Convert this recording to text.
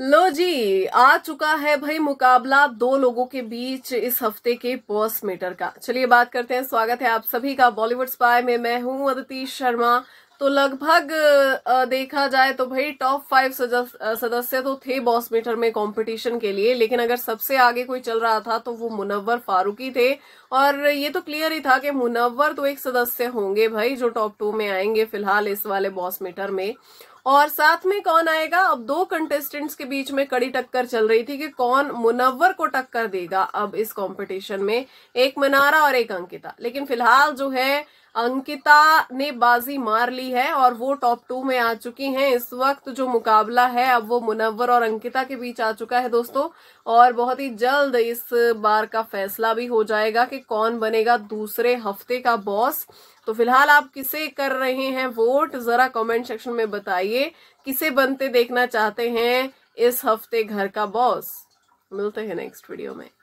लो जी आ चुका है भाई मुकाबला दो लोगों के बीच इस हफ्ते के बॉस मीटर का चलिए बात करते हैं स्वागत है आप सभी का बॉलीवुड स्पाई में मैं हूं अदिति शर्मा तो लगभग देखा जाए तो भाई टॉप फाइव सदस्य तो थे बॉस मीटर में कंपटीशन के लिए लेकिन अगर सबसे आगे कोई चल रहा था तो वो मुनव्वर फारूकी थे और ये तो क्लियर ही था कि मुनव्वर तो एक सदस्य होंगे भाई जो टॉप टू में आएंगे फिलहाल इस वाले बॉस मीटर में और साथ में कौन आएगा अब दो कंटेस्टेंट्स के बीच में कड़ी टक्कर चल रही थी कि कौन मुनव्वर को टक्कर देगा अब इस कंपटीशन में एक मनारा और एक अंकिता लेकिन फिलहाल जो है अंकिता ने बाजी मार ली है और वो टॉप टू में आ चुकी हैं इस वक्त जो मुकाबला है अब वो मुनव्वर और अंकिता के बीच आ चुका है दोस्तों और बहुत ही जल्द इस बार का फैसला भी हो जाएगा कि कौन बनेगा दूसरे हफ्ते का बॉस तो फिलहाल आप किसे कर रहे हैं वोट जरा कमेंट सेक्शन में बताइए किसे बनते देखना चाहते हैं इस हफ्ते घर का बॉस मिलते हैं नेक्स्ट वीडियो में